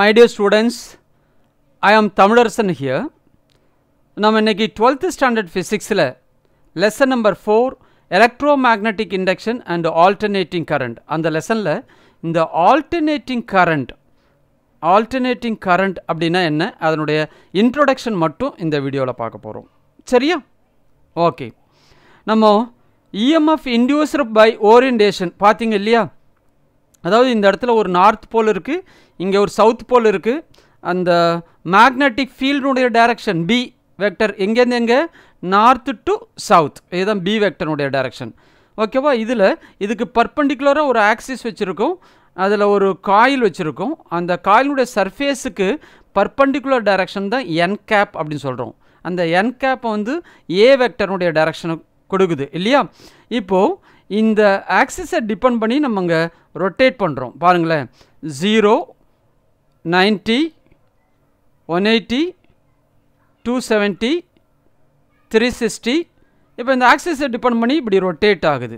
My dear students ஐ ஆம் Tamilarasan here நம்ம இன்றைக்கி டுவெல்த்து ஸ்டாண்டர்ட் ஃபிசிக்ஸில் lesson number four electromagnetic induction and alternating current அந்த லெசனில் இந்த ஆல்டர்னேட்டிங் கரண்ட் ஆல்டர்னேட்டிங் கரண்ட் அப்படின்னா என்ன அதனுடைய இன்ட்ரொடக்ஷன் மட்டும் இந்த வீடியோவில் பார்க்க போகிறோம் சரியா ஓகே நம்ம இஎம்எஃப் இன்டியூஸ்டு பை ஓரியன்டேஷன் பார்த்தீங்க இல்லையா அதாவது இந்த இடத்துல ஒரு நார்த் போல் இருக்குது இங்கே ஒரு சவுத் போல் இருக்குது அந்த மேக்னட்டிக் ஃபீல்டுனுடைய டைரக்ஷன் பி வெக்டர் எங்கேருந்து எங்கே நார்த்து டு சவுத் இதுதான் பி வெக்டருடைய டைரக்ஷன் ஓகேவா இதில் இதுக்கு பர்பண்டிகுலராக ஒரு ஆக்சிஸ் வச்சுருக்கோம் அதில் ஒரு காயில் வச்சுருக்கோம் அந்த காயிலுடைய சர்ஃபேஸுக்கு பர்பண்டிகுலர் டைரக்ஷன் தான் என் கேப் அப்படின்னு சொல்கிறோம் அந்த என் கேப்பை வந்து ஏ வெக்டர்னுடைய டைரக்ஷனை கொடுக்குது இல்லையா இப்போது இந்த ஆக்சிஸை டிபெண்ட் பண்ணி நம்ம அங்கே ரொட்டேட் பண்ணுறோம் பாருங்களேன் zero ninety one eighty two seventy three sixty இப்போ இந்த ஆக்சிஸை டிபெண்ட் பண்ணி இப்படி ரொட்டேட் ஆகுது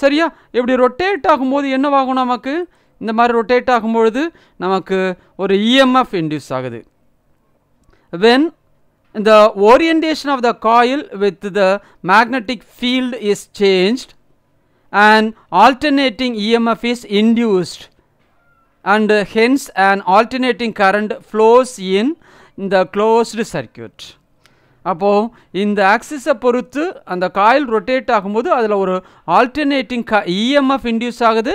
சரியா இப்படி ரொட்டேட் ஆகும்போது என்னவாகும் நமக்கு இந்த மாதிரி ரொட்டேட் ஆகும்பொழுது நமக்கு ஒரு இஎம்எஃப் e இன்டியூஸ் ஆகுது வென் இந்த orientation of the coil with the magnetic field is changed an alternating EMF is induced and uh, hence an alternating current flows in the closed circuit. அப்போது இந்த ஆக்சிஸை பொறுத்து அந்த coil rotate ஆகும்போது அதில் ஒரு alternating க இஎம்எஃப் e இன்டியூஸ் ஆகுது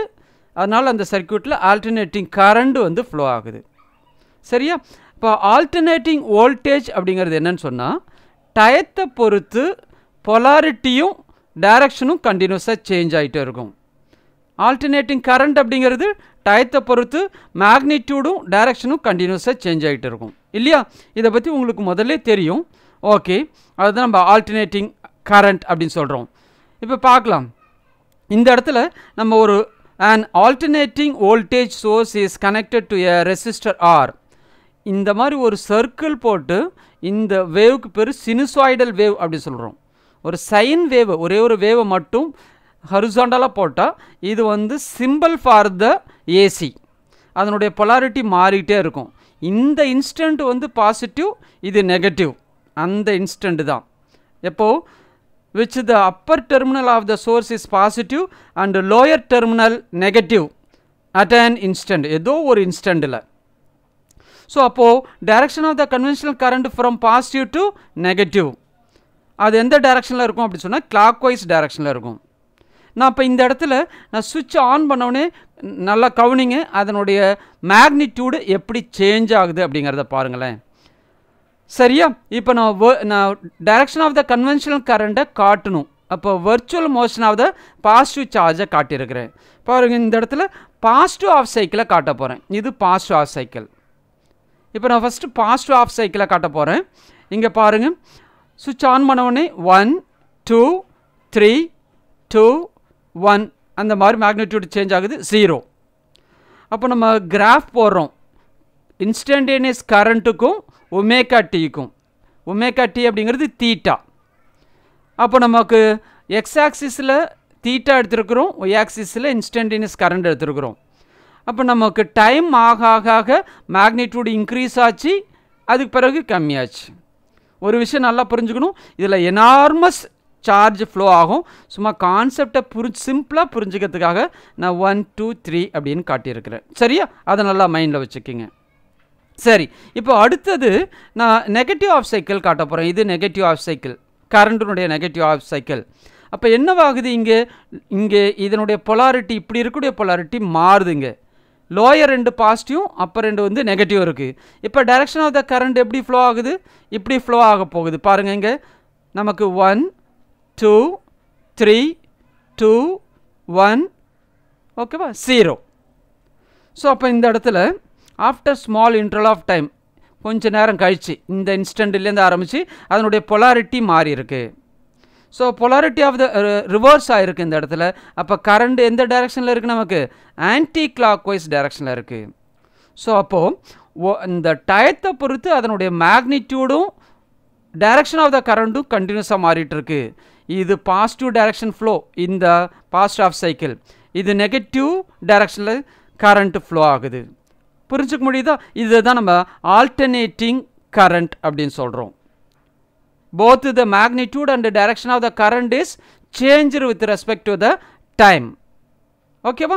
அதனால் அந்த சர்க்கியூட்டில் ஆல்டர்னேட்டிங் கரண்ட் வந்து ஃப்ளோ ஆகுது சரியா இப்போ ஆல்டர்னேட்டிங் வோல்டேஜ் அப்படிங்கிறது என்னன்னு சொன்னால் டயத்தை பொறுத்து பொலாரிட்டியும் டைரக்ஷனும் கண்டினியூஸாக சேஞ்ச் ஆகிட்டே இருக்கும் ஆல்டர்னேட்டிங் கரண்ட் அப்படிங்கிறது டயத்தை பொறுத்து மேக்னிடியூடும் டைரக்ஷனும் கண்டினியூஸாக சேஞ்ச் ஆகிட்டு இருக்கும் இல்லையா இதை பற்றி உங்களுக்கு முதல்ல தெரியும் ஓகே அதுதான் நம்ம ஆல்டர்னேட்டிங் கரண்ட் அப்படின்னு சொல்கிறோம் இப்போ பார்க்கலாம் இந்த இடத்துல நம்ம ஒரு and alternating voltage source is connected to a resistor R இந்த மாதிரி ஒரு சர்க்கிள் போட்டு இந்த வேவுக்கு பேர் சினிசாய்டல் வேவ் அப்படின்னு சொல்கிறோம் ஒரு சைன் வேவ் ஒரே ஒரு வேவை மட்டும் ஹரிசாண்டலாக போட்டால் இது வந்து சிம்பிள் ஃபார் த ஏசி அதனுடைய பொலாரிட்டி மாறிக்கிட்டே இருக்கும் இந்த இன்ஸ்டன்ட் வந்து பாசிட்டிவ் இது நெகட்டிவ் அந்த இன்ஸ்டன்ட் தான் எப்போது which the upper terminal of the source is positive and lower terminal negative at an instant ஏதோ ஒரு இன்ஸ்டண்ட்டில் ஸோ அப்போது direction of the conventional current from positive to negative அது எந்த டேரக்ஷனில் இருக்கும் அப்படின்னு சொன்னால் கிளாக் வைஸ் டேரக்ஷனில் இருக்கும் நான் இப்போ இந்த இடத்துல நான் சுவிட்ச் ஆன் பண்ணவுடனே நல்லா கவுனிங்கு அதனுடைய மேக்னிடியூடு எப்படி சேஞ்ச் ஆகுது அப்படிங்கிறத பாருங்களேன் சரியா இப்போ நான் நான் டேரக்ஷன் ஆஃப் த கன்வென்ஷனல் கரண்ட்டை காட்டணும் அப்போ virtual motion of the positive சார்ஜை காட்டியிருக்கிறேன் பாருங்கள் இந்த இடத்துல பாசிட்டிவ் ஆஃப் சைக்கிளை காட்ட போகிறேன் இது பாசிட்டிவ் ஆஃப் சைக்கிள் இப்போ நான் ஃபஸ்ட்டு பாசிட்டிவ் ஆஃப் சைக்கிளை காட்ட போகிறேன் இங்கே பாருங்கள் சுவிட்ச் ஆன் பண்ணவுடனே one two three two one அந்த மாதிரி மேக்னிடியூடு சேஞ்ச் ஆகுது ஜீரோ அப்போ நம்ம கிராஃப் போடுறோம் இன்ஸ்டன்டேனியஸ் கரண்ட்டுக்கும் ஒமேகா டீக்கும் ஒமேகா டீ அப்படிங்கிறது தீட்டா அப்போ நமக்கு எக்ஸ் ஆக்சிஸில் தீட்டா எடுத்துருக்குறோம் ஒய் ஆக்சிஸில் இன்ஸ்டன்டேனியஸ் கரண்ட் எடுத்துருக்குறோம் அப்போ நமக்கு டைம் ஆக ஆக மேக்னிடியூடு இன்க்ரீஸ் ஆச்சு அதுக்கு பிறகு கம்மியாச்சு ஒரு விஷயம் நல்லா புரிஞ்சுக்கணும் இதில் எனார்மஸ் சார்ஜ் ஃப்ளோ ஆகும் சும்மா கான்செப்டை புரி சிம்பிளாக புரிஞ்சுக்கிறதுக்காக நான் ஒன் டூ த்ரீ அப்படின்னு காட்டியிருக்கிறேன் சரியா அதை நல்லா மைண்டில் வச்சுக்கிங்க சரி இப்போ அடுத்தது நான் நெகட்டிவ் ஆஃப் சைக்கிள் காட்ட போகிறேன் இது நெகட்டிவ் ஆஃப் சைக்கிள் கரண்ட்டுனுடைய நெகட்டிவ் ஆஃப் சைக்கிள் அப்போ என்னவாகுது இங்கே இங்கே இதனுடைய பொலாரிட்டி இப்படி இருக்கக்கூடிய பொலாரிட்டி மாறுதுங்க லோயர் ரெண்டு பாசிட்டிவ் அப்பர் ரெண்டு வந்து நெகட்டிவ் இருக்குது இப்போ டைரக்ஷன் ஆஃப் த கரண்ட் எப்படி ஃப்ளோ ஆகுது இப்படி ஃப்ளோ ஆக போகுது பாருங்கள் இங்கே நமக்கு one two three two one ஓகேவா ஜீரோ ஸோ அப்போ இந்த இடத்துல after small interval of time கொஞ்ச நேரம் கழித்து இந்த இன்ஸ்டண்ட்லேருந்து ஆரம்பித்து அதனுடைய பொலாரிட்டி மாறி இருக்குது so polarity of the reverse ஆகிருக்கு இந்த இடத்துல அப்போ கரண்ட் எந்த டைரெக்ஷனில் இருக்குது நமக்கு ஆன்டி கிளாக் வைஸ் டைரெக்ஷனில் இருக்குது ஸோ அப்போது இந்த டயத்தை பொறுத்து அதனுடைய மேக்னிடியூடும் டைரக்ஷன் ஆஃப் த கரண்ட்டும் கண்டினியூஸாக மாறிட்டுருக்கு இது பாசிட்டிவ் டைரக்ஷன் ஃப்ளோ இந்த பாசிட்டிவ் ஆஃப் சைக்கிள் இது நெகட்டிவ் டைரக்ஷனில் கரண்ட்டு ஃப்ளோ ஆகுது புரிஞ்சுக்க முடியுதா இதுதான் நம்ம ஆல்டர்னேட்டிங் கரண்ட் அப்படின்னு சொல்கிறோம் both the magnitude and the direction of the current is changed with respect to the time ஓகேவா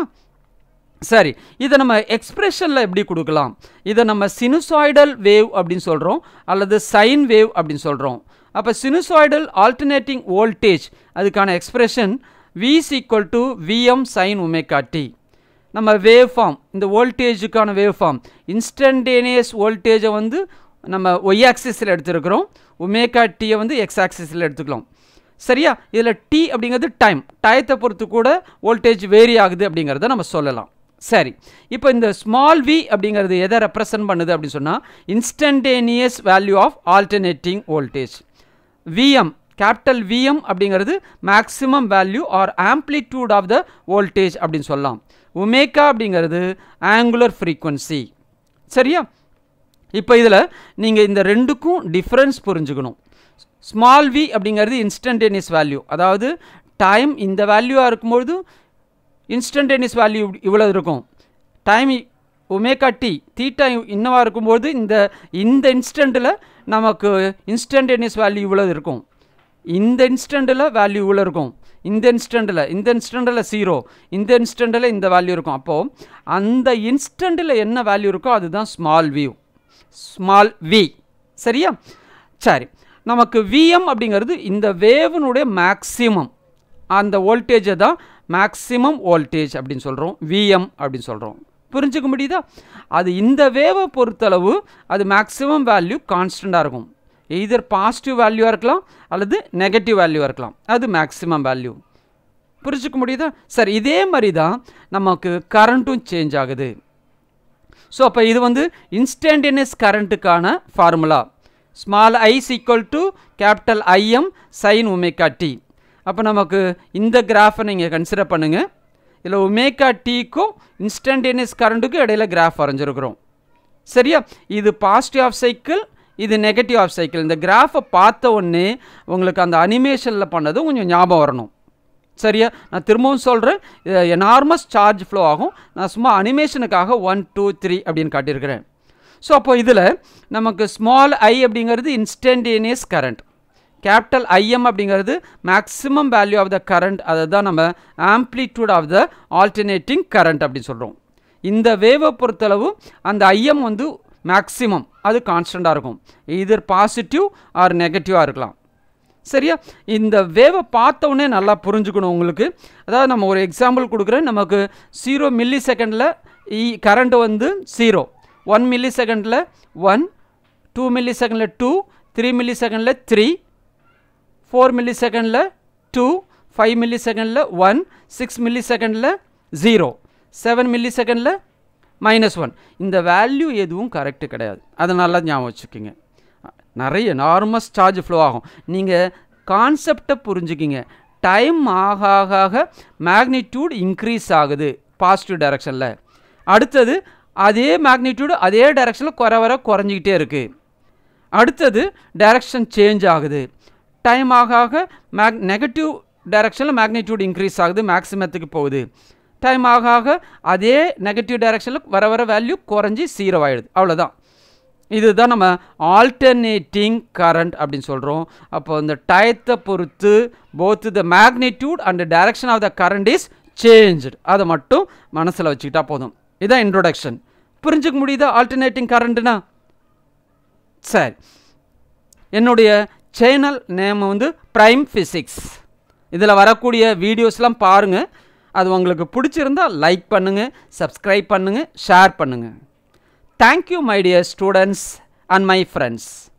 சரி இதை நம்ம எக்ஸ்ப்ரெஷனில் எப்படி கொடுக்கலாம் இதை நம்ம சினுசாய்டல் வேவ் அப்படின்னு சொல்கிறோம் அல்லது சைன் வேவ் அப்படின்னு சொல்கிறோம் அப்போ சினுசாய்டல் ஆல்டர்னேட்டிங் வோல்டேஜ் அதுக்கான expression v is equal to VM sine omega t நம்ம வேவ் ஃபார்ம் இந்த வோல்டேஜுக்கான வேவ் ஃபார்ம் இன்ஸ்டன்டேனியஸ் வோல்டேஜை வந்து நம்ம ஒய் ஆக்சிஸில் எடுத்துருக்கிறோம் ஒமேகா டீயை வந்து எக்ஸ் ஆக்சிஸில் எடுத்துக்கலாம் சரியா இதில் டி அப்படிங்கிறது டைம் டயத்தை பொறுத்து கூட வோல்டேஜ் வேரி ஆகுது அப்படிங்கிறத நம்ம சொல்லலாம் சரி இப்போ இந்த ஸ்மால் வி அப்படிங்கிறது எதை ரெப்ரசன்ட் பண்ணுது அப்படின்னு சொன்னால் instantaneous value of alternating voltage VM capital VM அப்படிங்கிறது maximum value or amplitude of the voltage அப்படின்னு சொல்லலாம் உமேகா அப்படிங்கிறது ஆங்குலர் ஃப்ரீக்வன்சி சரியா இப்போ இதில் நீங்கள் இந்த ரெண்டுக்கும் டிஃப்ரென்ஸ் புரிஞ்சுக்கணும் ஸ்மால் வி அப்படிங்கிறது இன்ஸ்டன்டேனியஸ் வேல்யூ அதாவது டைம் இந்த வேல்யூவாக இருக்கும்பொழுது இன்ஸ்டன்டேனியஸ் வேல்யூ இவ்வளோ இருக்கும் டைம் ஒமேகா டி தீட்டா இன்னவாக இருக்கும்போது இந்த இந்த இன்ஸ்டண்ட்டில் நமக்கு இன்ஸ்டன்டேனியஸ் வேல்யூ இவ்வளோ இருக்கும் இந்த இன்ஸ்டண்ட்டில் வேல்யூ இவ்வளோ இருக்கும் இந்த இன்ஸ்டண்டில் இந்த இன்ஸ்டண்ட்டில் ஜீரோ இந்த இன்ஸ்டண்ட்டில் இந்த வேல்யூ இருக்கும் அப்போது அந்த இன்ஸ்டண்ட்டில் என்ன வேல்யூ இருக்கோ அதுதான் ஸ்மால் வியூ ஸ்மால் வி சரியா சரி நமக்கு விஎம் அப்படிங்கிறது இந்த வேவனுடைய மேக்சிமம் அந்த வோல்டேஜை தான் மேக்சிமம் வோல்டேஜ் அப்படின்னு சொல்கிறோம் விஎம் அப்படின்னு சொல்கிறோம் புரிஞ்சுக்க முடியுதா அது இந்த வேவை பொறுத்தளவு அது மேக்சிமம் வேல்யூ கான்ஸ்டண்ட்டாக இருக்கும் எய்தர் பாசிட்டிவ் வேல்யூவாக இருக்கலாம் அல்லது நெகட்டிவ் வேல்யூவாக இருக்கலாம் அது மேக்சிமம் வேல்யூ புரிஞ்சுக்க முடியுதா சரி இதே மாதிரி தான் நமக்கு கரண்ட்டும் சேஞ்ச் ஆகுது ஸோ அப்போ இது வந்து இன்ஸ்டன்டேனியஸ் கரண்ட்டுக்கான formula small I is equal to capital IM sine omega t அப்போ நமக்கு இந்த கிராஃபை நீங்கள் கன்சிடர் பண்ணுங்கள் இதில் உமேகா டீக்கும் இன்ஸ்டன்டேனியஸ் கரண்ட்டுக்கும் இடையில கிராஃப் வரைஞ்சிருக்கிறோம் சரியா இது பாசிட்டிவ் ஆஃப் சைக்கிள் இது நெகட்டிவ் ஆஃப் சைக்கிள் இந்த கிராஃபை பார்த்த உடனே உங்களுக்கு அந்த அனிமேஷனில் பண்ணதும் கொஞ்சம் ஞாபகம் வரணும் சரியா நான் திரும்பவும் சொல்கிறேன் எனார்மஸ் சார்ஜ் ஃப்ளோ ஆகும் நான் சும்மா அனிமேஷனுக்காக ஒன் டூ த்ரீ அப்படின்னு காட்டியிருக்கிறேன் ஸோ அப்போது இதில் நமக்கு ஸ்மால் ஐ அப்படிங்கிறது இன்ஸ்டன்டேனியஸ் கரண்ட் கேபிட்டல் ஐஎம் அப்படிங்கிறது maximum value of the current அதை தான் நம்ம amplitude of the alternating current அப்படின்னு சொல்கிறோம் இந்த வேவை பொறுத்தளவு அந்த ஐஎம் வந்து மேக்ஸிமம் அது கான்ஸ்டண்ட்டாக இருக்கும் இதர் பாசிட்டிவ் ஆர் நெகட்டிவாக இருக்கலாம் சரியா இந்த வேவை பார்த்தோன்னே நல்லா புரிஞ்சுக்கணும் உங்களுக்கு அதாவது நம்ம ஒரு எக்ஸாம்பிள் கொடுக்குறேன் நமக்கு ஜீரோ மில்லி செகண்டில் கரண்ட் வந்து ஜீரோ ஒன் மில்லி செகண்டில் ஒன் டூ மில்லி செகண்டில் டூ த்ரீ மில்லி செகண்டில் த்ரீ ஃபோர் மில்லி செகண்டில் டூ ஃபைவ் மில்லி செகண்டில் ஒன் சிக்ஸ் மில்லி செகண்டில் ஜீரோ செவன் மில்லி செகண்டில் மைனஸ் ஒன் இந்த வேல்யூ எதுவும் கரெக்டு கிடையாது அதை நல்லா ஞாபகம் வச்சுக்கோங்க நிறைய நார்மஸ் சார்ஜ் ஃப்ளோ ஆகும் நீங்கள் கான்செப்டை புரிஞ்சுக்கிங்க டைம் ஆக ஆக மேக்னிடியூட் இன்க்ரீஸ் ஆகுது பாசிட்டிவ் டைரக்ஷனில் அடுத்தது அதே மேக்னிடியூடு அதே டைரக்ஷனில் குறை வர குறைஞ்சிக்கிட்டே இருக்குது அடுத்தது டைரக்ஷன் சேஞ்ச் ஆகுது டைம் ஆக ஆக மேக் நெகட்டிவ் டைரக்ஷனில் மேக்னிடியூட் இன்க்ரீஸ் ஆகுது மேக்ஸிமத்துக்கு போகுது டைம் ஆக ஆக அதே நெகட்டிவ் டைரக்ஷனில் வர வர வேல்யூ குறைஞ்சி சீரோ ஆகிடுது அவ்வளோதான் இதுதான் நம்ம ஆல்டர்னேட்டிங் கரண்ட் அப்படின்னு சொல்கிறோம் அப்போ இந்த டயத்தை பொறுத்து both the magnitude and direction of the current is change அதை மட்டும் மனசில் வச்சுக்கிட்டா போதும் இதுதான் இன்ட்ரொடக்ஷன் புரிஞ்சுக்க முடியுதா ஆல்டர்னேட்டிங் கரண்ட்னா சரி என்னுடைய சேனல் நேம் வந்து ப்ரைம் ஃபிசிக்ஸ் இதில் வரக்கூடிய வீடியோஸ்லாம் பாருங்கள் அது உங்களுக்கு பிடிச்சிருந்தால் லைக் பண்ணுங்கள் சப்ஸ்கிரைப் பண்ணுங்கள் ஷேர் பண்ணுங்கள் Thank you my dear students and my friends.